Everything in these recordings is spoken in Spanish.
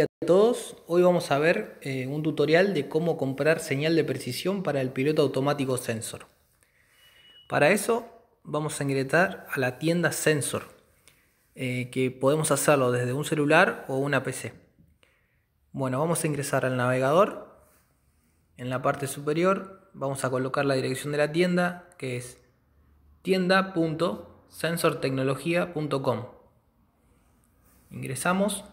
a todos, hoy vamos a ver eh, un tutorial de cómo comprar señal de precisión para el piloto automático Sensor. Para eso vamos a ingresar a la tienda Sensor, eh, que podemos hacerlo desde un celular o una PC. Bueno, vamos a ingresar al navegador. En la parte superior vamos a colocar la dirección de la tienda, que es tienda.sensortecnología.com. Ingresamos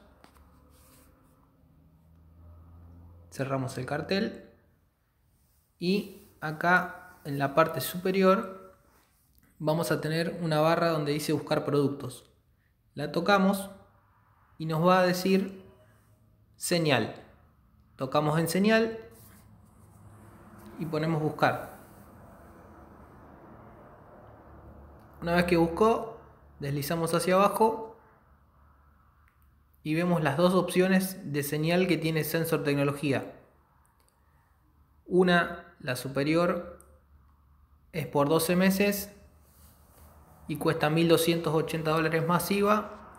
cerramos el cartel y acá en la parte superior vamos a tener una barra donde dice buscar productos. La tocamos y nos va a decir señal. Tocamos en señal y ponemos buscar. Una vez que buscó, deslizamos hacia abajo y vemos las dos opciones de señal que tiene Sensor Tecnología. Una, la superior, es por 12 meses y cuesta 1.280 dólares más IVA.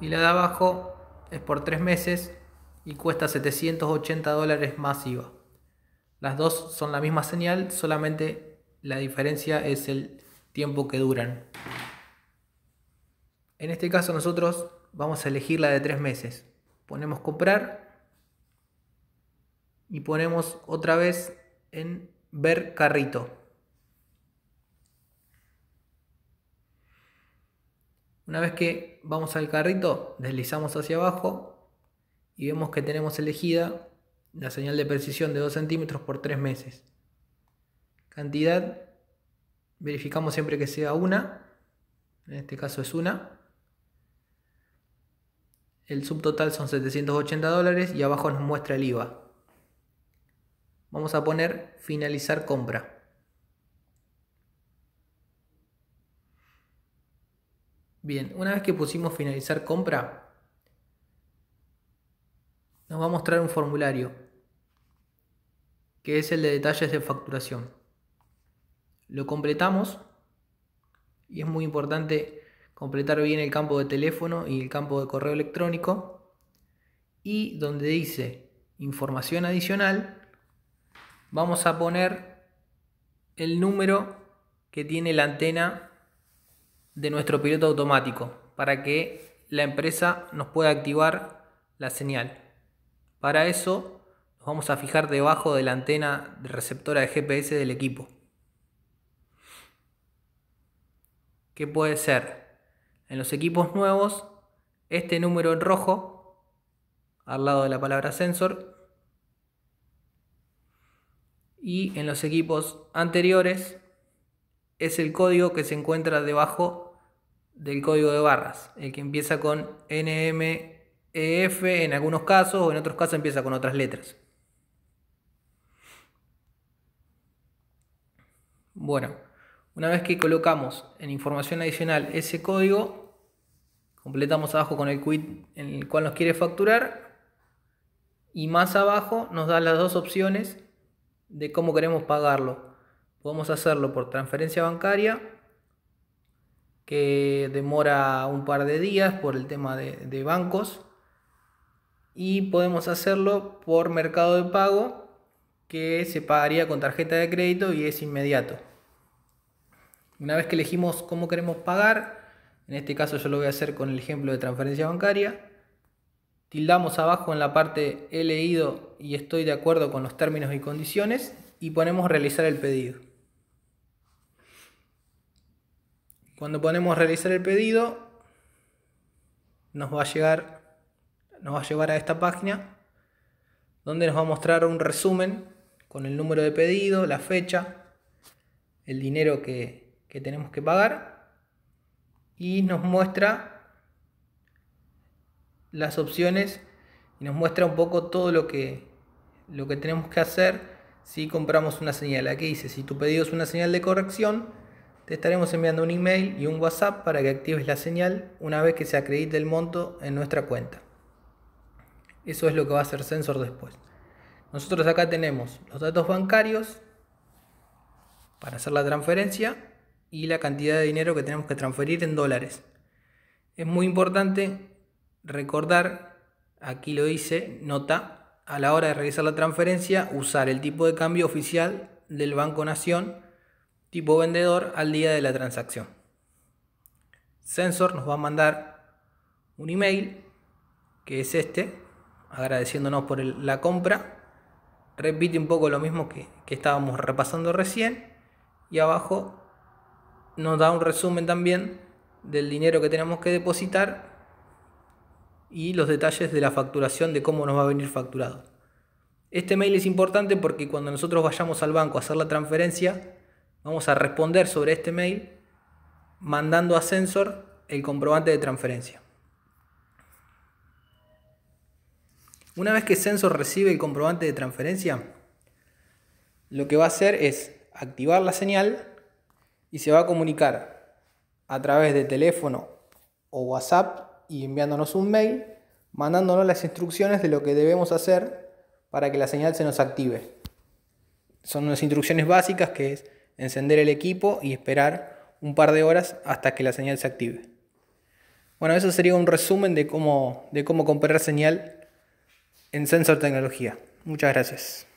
Y la de abajo es por 3 meses y cuesta 780 dólares más IVA. Las dos son la misma señal, solamente la diferencia es el tiempo que duran. En este caso nosotros vamos a elegir la de tres meses. Ponemos comprar y ponemos otra vez en ver carrito. Una vez que vamos al carrito, deslizamos hacia abajo y vemos que tenemos elegida la señal de precisión de 2 centímetros por tres meses. Cantidad, verificamos siempre que sea una, en este caso es una. El subtotal son 780 dólares y abajo nos muestra el IVA. Vamos a poner finalizar compra. Bien, una vez que pusimos finalizar compra, nos va a mostrar un formulario, que es el de detalles de facturación. Lo completamos y es muy importante completar bien el campo de teléfono y el campo de correo electrónico. Y donde dice información adicional, vamos a poner el número que tiene la antena de nuestro piloto automático para que la empresa nos pueda activar la señal. Para eso nos vamos a fijar debajo de la antena receptora de GPS del equipo. ¿Qué puede ser? En los equipos nuevos, este número en rojo, al lado de la palabra sensor, y en los equipos anteriores es el código que se encuentra debajo del código de barras, el que empieza con NMEF en algunos casos o en otros casos empieza con otras letras. Bueno. Una vez que colocamos en información adicional ese código, completamos abajo con el quit en el cual nos quiere facturar y más abajo nos da las dos opciones de cómo queremos pagarlo. Podemos hacerlo por transferencia bancaria, que demora un par de días por el tema de, de bancos, y podemos hacerlo por mercado de pago, que se pagaría con tarjeta de crédito y es inmediato. Una vez que elegimos cómo queremos pagar, en este caso yo lo voy a hacer con el ejemplo de transferencia bancaria, tildamos abajo en la parte he leído y estoy de acuerdo con los términos y condiciones y ponemos realizar el pedido. Cuando ponemos realizar el pedido, nos va a llegar nos va a llevar a esta página donde nos va a mostrar un resumen con el número de pedido, la fecha, el dinero que, que tenemos que pagar y nos muestra las opciones y nos muestra un poco todo lo que, lo que tenemos que hacer si compramos una señal. Aquí dice, si tu pedido es una señal de corrección, te estaremos enviando un email y un WhatsApp para que actives la señal una vez que se acredite el monto en nuestra cuenta. Eso es lo que va a hacer Sensor después. Nosotros acá tenemos los datos bancarios para hacer la transferencia y la cantidad de dinero que tenemos que transferir en dólares. Es muy importante recordar, aquí lo hice, nota, a la hora de realizar la transferencia, usar el tipo de cambio oficial del Banco Nación, tipo vendedor, al día de la transacción. Sensor nos va a mandar un email, que es este, agradeciéndonos por la compra. Repite un poco lo mismo que, que estábamos repasando recién. Y abajo nos da un resumen también del dinero que tenemos que depositar y los detalles de la facturación, de cómo nos va a venir facturado. Este mail es importante porque cuando nosotros vayamos al banco a hacer la transferencia, vamos a responder sobre este mail mandando a Sensor el comprobante de transferencia. Una vez que Sensor recibe el comprobante de transferencia, lo que va a hacer es activar la señal y se va a comunicar a través de teléfono o WhatsApp y enviándonos un mail, mandándonos las instrucciones de lo que debemos hacer para que la señal se nos active. Son unas instrucciones básicas que es encender el equipo y esperar un par de horas hasta que la señal se active. Bueno, eso sería un resumen de cómo, de cómo comprar señal en sensor tecnología. Muchas gracias.